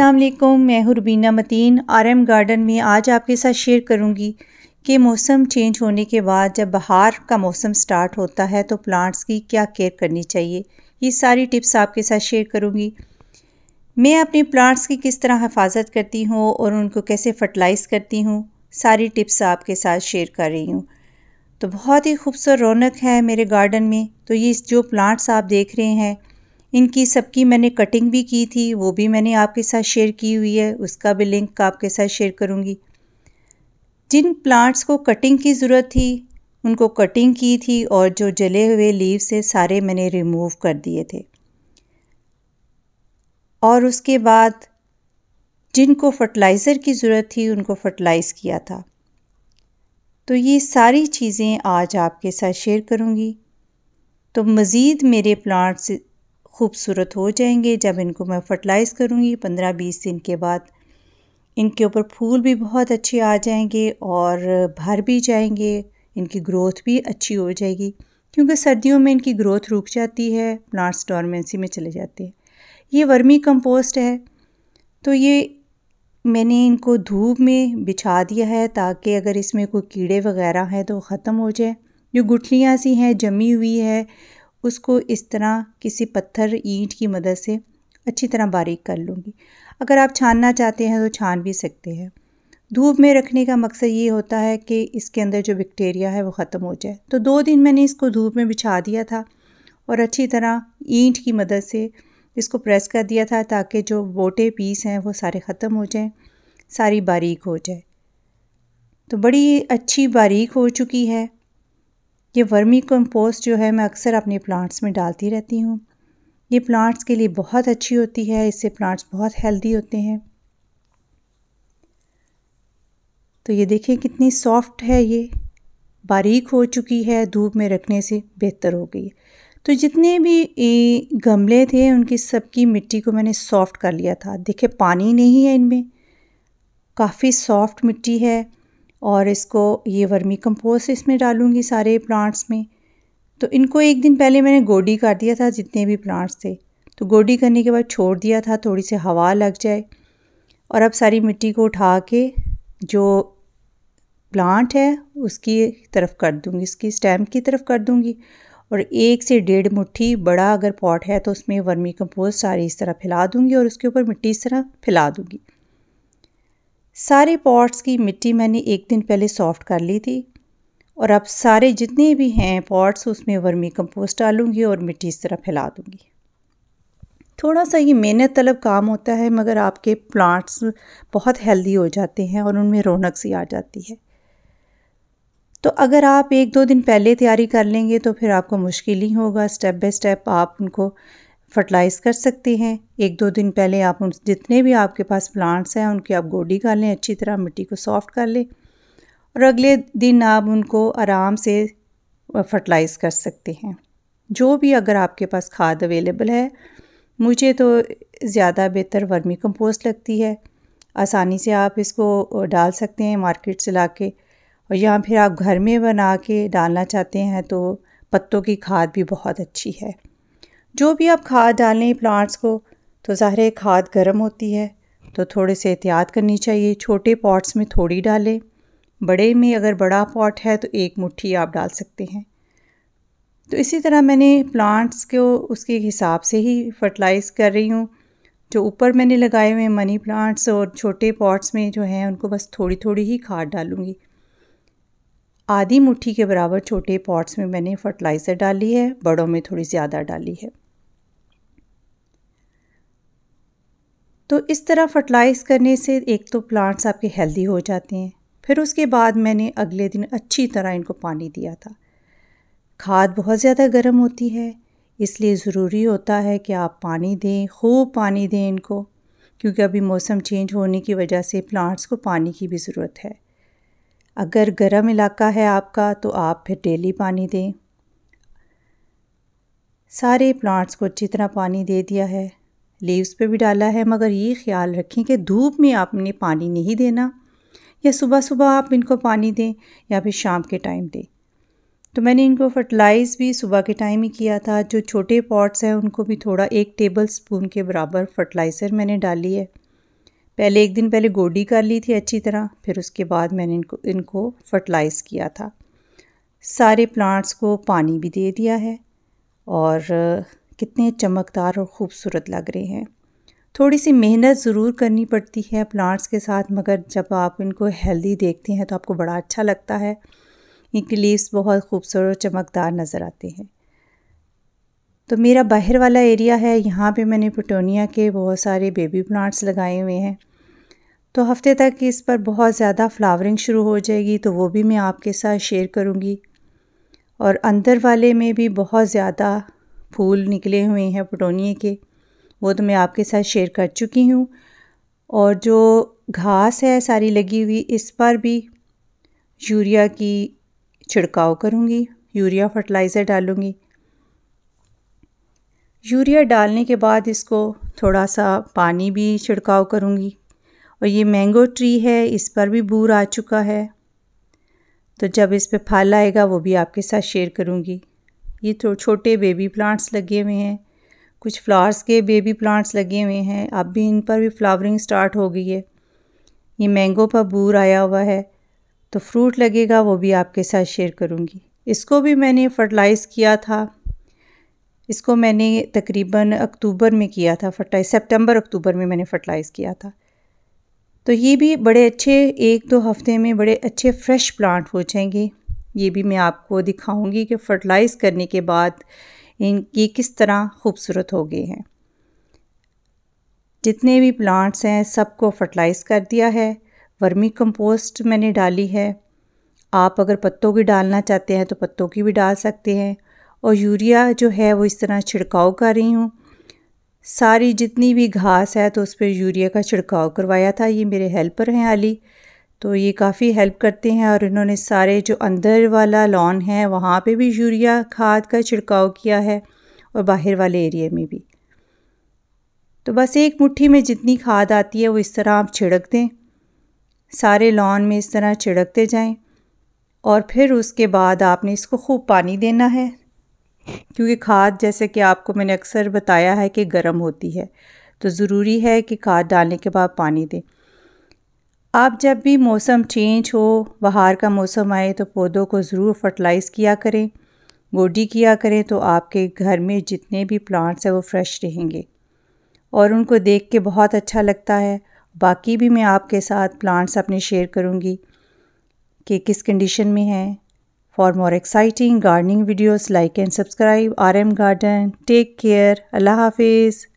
अस्सलाम वालेकुम मैं हुरबीना मतीन मतीन आरएम गार्डन में आज आपके साथ शेयर करूँगी कि मौसम चेंज होने के बाद जब बाहर का मौसम स्टार्ट होता है तो प्लांट्स की क्या केयर करनी चाहिए ये सारी टिप्स आपके साथ शेयर करूँगी मैं अपने प्लांट्स की किस तरह हिफाजत करती हूँ और उनको कैसे फर्टिलाइज़ करती हूँ सारी टिप्स आपके साथ शेयर कर रही हूँ तो बहुत ही खूबसूरत रौनक है मेरे गार्डन में तो ये जो प्लांट्स आप देख रहे हैं इनकी सबकी मैंने कटिंग भी की थी वो भी मैंने आपके साथ शेयर की हुई है उसका भी लिंक आपके साथ शेयर करूँगी जिन प्लांट्स को कटिंग की ज़रूरत थी उनको कटिंग की थी और जो जले हुए लीव से सारे मैंने रिमूव कर दिए थे और उसके बाद जिनको फर्टिलाइज़र की ज़रूरत थी उनको फर्टिलाइज़ किया था तो ये सारी चीज़ें आज आपके साथ शेयर करूँगी तो मज़ीद मेरे प्लांट्स खूबसूरत हो जाएंगे जब इनको मैं फर्टिलाइज़ करूँगी पंद्रह बीस दिन के बाद इनके ऊपर फूल भी बहुत अच्छे आ जाएंगे और भर भी जाएंगे इनकी ग्रोथ भी अच्छी हो जाएगी क्योंकि सर्दियों में इनकी ग्रोथ रुक जाती है प्लांट्स डॉर्मेंसी में चले जाते हैं ये वर्मी कंपोस्ट है तो ये मैंने इनको धूप में बिछा दिया है ताकि अगर इसमें कोई कीड़े वगैरह हैं तो ख़त्म हो जाए जो गुठलियाँ सी हैं जमी हुई है उसको इस तरह किसी पत्थर ईंट की मदद से अच्छी तरह बारीक कर लूँगी अगर आप छानना चाहते हैं तो छान भी सकते हैं धूप में रखने का मकसद ये होता है कि इसके अंदर जो बैक्टीरिया है वो ख़त्म हो जाए तो दो दिन मैंने इसको धूप में बिछा दिया था और अच्छी तरह ईंट की मदद से इसको प्रेस कर दिया था ताकि जो बोटे पीस हैं वो सारे ख़त्म हो जाएं सारी बारीक हो जाए तो बड़ी अच्छी बारीक हो चुकी है ये वर्मी कंपोस्ट जो है मैं अक्सर अपने प्लांट्स में डालती रहती हूँ ये प्लांट्स के लिए बहुत अच्छी होती है इससे प्लांट्स बहुत हेल्दी होते हैं तो ये देखिए कितनी सॉफ्ट है ये बारीक हो चुकी है धूप में रखने से बेहतर हो गई तो जितने भी गमले थे उनकी सबकी मिट्टी को मैंने सॉफ्ट कर लिया था देखिए पानी नहीं है इनमें काफ़ी सॉफ्ट मिट्टी है और इसको ये वर्मी कंपोस्ट इसमें डालूँगी सारे प्लांट्स में तो इनको एक दिन पहले मैंने गोडी कर दिया था जितने भी प्लांट्स थे तो गोडी करने के बाद छोड़ दिया था थोड़ी सी हवा लग जाए और अब सारी मिट्टी को उठा के जो प्लांट है उसकी तरफ कर दूँगी इसकी स्टेम की तरफ कर दूँगी और एक से डेढ़ मुट्ठी बड़ा अगर पॉट है तो उसमें वर्मी कंपोस्ट सारी इस तरह फैला दूंगी और उसके ऊपर मिट्टी इस तरह फैला दूँगी सारे पॉट्स की मिट्टी मैंने एक दिन पहले सॉफ़्ट कर ली थी और अब सारे जितने भी हैं पॉट्स उसमें वर्मी कंपोस्ट डालूंगी और मिट्टी इस तरह फैला दूँगी थोड़ा सा ये मेहनत तलब काम होता है मगर आपके प्लांट्स बहुत हेल्दी हो जाते हैं और उनमें रौनक सी आ जाती है तो अगर आप एक दो दिन पहले तैयारी कर लेंगे तो फिर आपको मुश्किल ही होगा स्टेप बाय स्टेप आप उनको फर्टिलाइज़ कर सकते हैं एक दो दिन पहले आप उन जितने भी आपके पास प्लांट्स हैं उनकी आप गोडी कर लें अच्छी तरह मिट्टी को सॉफ्ट कर लें और अगले दिन आप उनको आराम से फर्टिलाइज़ कर सकते हैं जो भी अगर आपके पास खाद अवेलेबल है मुझे तो ज़्यादा बेहतर वर्मी कंपोस्ट लगती है आसानी से आप इसको डाल सकते हैं मार्केट से ला के और या फिर आप घर में बना के डालना चाहते हैं तो पत्तों की खाद भी बहुत अच्छी है जो भी आप खाद डालें प्लांट्स को तो ज़ाहिर है खाद गर्म होती है तो थोड़े से एहतियात करनी चाहिए छोटे पॉट्स में थोड़ी डालें बड़े में अगर बड़ा पॉट है तो एक मुट्ठी आप डाल सकते हैं तो इसी तरह मैंने प्लांट्स को उसके हिसाब से ही फर्टिलाइज़ कर रही हूँ जो ऊपर मैंने लगाए हुए मनी प्लांट्स और छोटे पॉट्स में जो हैं उनको बस थोड़ी थोड़ी ही खाद डालूँगी आधी मुट्ठी के बराबर छोटे पॉट्स में मैंने फर्टिलाइज़र डाली है बड़ों में थोड़ी ज़्यादा डाली है तो इस तरह फर्टिलाइज़ करने से एक तो प्लांट्स आपके हेल्दी हो जाते हैं फिर उसके बाद मैंने अगले दिन अच्छी तरह इनको पानी दिया था खाद बहुत ज़्यादा गर्म होती है इसलिए ज़रूरी होता है कि आप पानी दें खूब पानी दें इनको क्योंकि अभी मौसम चेंज होने की वजह से प्लांट्स को पानी की भी ज़रूरत है अगर गर्म इलाका है आपका तो आप फिर डेली पानी दें सारे प्लांट्स को अच्छी तरह पानी दे दिया है लेव्स पे भी डाला है मगर ये ख्याल रखें कि धूप में आपने पानी नहीं देना या सुबह सुबह आप इनको पानी दें या फिर शाम के टाइम दें तो मैंने इनको फर्टिलाइज़ भी सुबह के टाइम ही किया था जो छोटे पॉट्स हैं उनको भी थोड़ा एक टेबल स्पून के बराबर फर्टिलाइज़र मैंने डाली है पहले एक दिन पहले गोडी कर ली थी अच्छी तरह फिर उसके बाद मैंने इनको इनको फर्टिलाइज़ किया था सारे प्लांट्स को पानी भी दे दिया है और कितने चमकदार और ख़ूबसूरत लग रहे हैं थोड़ी सी मेहनत ज़रूर करनी पड़ती है प्लांट्स के साथ मगर जब आप इनको हेल्दी देखते हैं तो आपको बड़ा अच्छा लगता है इनके लीव्स बहुत खूबसूरत और चमकदार नज़र आते हैं तो मेरा बाहर वाला एरिया है यहाँ पे मैंने पटोनिया के बहुत सारे बेबी प्लांट्स लगाए हुए हैं तो हफ्ते तक इस पर बहुत ज़्यादा फ्लावरिंग शुरू हो जाएगी तो वो भी मैं आपके साथ शेयर करूँगी और अंदर वाले में भी बहुत ज़्यादा फूल निकले हुए हैं पटोनिए के वो तो मैं आपके साथ शेयर कर चुकी हूँ और जो घास है सारी लगी हुई इस पर भी यूरिया की छिड़काव करूँगी यूरिया फर्टिलाइज़र डालूँगी यूरिया डालने के बाद इसको थोड़ा सा पानी भी छिड़काव करूँगी और ये मैंगो ट्री है इस पर भी बूर आ चुका है तो जब इस पे फल आएगा वो भी आपके साथ शेयर करूँगी ये तो छोटे बेबी प्लांट्स लगे हुए हैं कुछ फ्लावर्स के बेबी प्लांट्स लगे हुए हैं अब भी इन पर भी फ्लावरिंग स्टार्ट हो गई है ये मैंगो पर बूर आया हुआ है तो फ्रूट लगेगा वो भी आपके साथ शेयर करूँगी इसको भी मैंने फर्टिलाइज़ किया था इसको मैंने तकरीबन अक्टूबर में किया था फर्टाइज सितंबर अक्टूबर में मैंने फर्टिलाइज़ किया था तो ये भी बड़े अच्छे एक दो हफ्ते में बड़े अच्छे फ्रेश प्लांट हो जाएंगे ये भी मैं आपको दिखाऊंगी कि फर्टिलाइज़ करने के बाद इनकी किस तरह खूबसूरत हो गए हैं जितने भी प्लांट्स हैं सबको फर्टिलाइज़ कर दिया है वर्मी कंपोस्ट मैंने डाली है आप अगर पत्तों की डालना चाहते हैं तो पत्तों की भी डाल सकते हैं और यूरिया जो है वो इस तरह छिड़काव कर रही हूँ सारी जितनी भी घास है तो उस पर यूरिया का छिड़काव करवाया था ये मेरे हेल्पर हैं अली तो ये काफ़ी हेल्प करते हैं और इन्होंने सारे जो अंदर वाला लॉन है वहाँ पे भी यूरिया खाद का छिड़काव किया है और बाहर वाले एरिए में भी तो बस एक मुट्ठी में जितनी खाद आती है वो इस तरह आप छिड़क दें सारे लॉन में इस तरह छिड़कते जाएं और फिर उसके बाद आपने इसको खूब पानी देना है क्योंकि खाद जैसे कि आपको मैंने अक्सर बताया है कि गर्म होती है तो ज़रूरी है कि खाद डालने के बाद पानी दें आप जब भी मौसम चेंज हो बाहर का मौसम आए तो पौधों को ज़रूर फर्टिलाइज़ किया करें गोडी किया करें तो आपके घर में जितने भी प्लांट्स हैं वो फ्रेश रहेंगे और उनको देख के बहुत अच्छा लगता है बाकी भी मैं आपके साथ प्लांट्स अपने शेयर करूँगी कि किस कंडीशन में हैं for more exciting gardening videos like and subscribe R M garden take care अल्लाह हाफिज़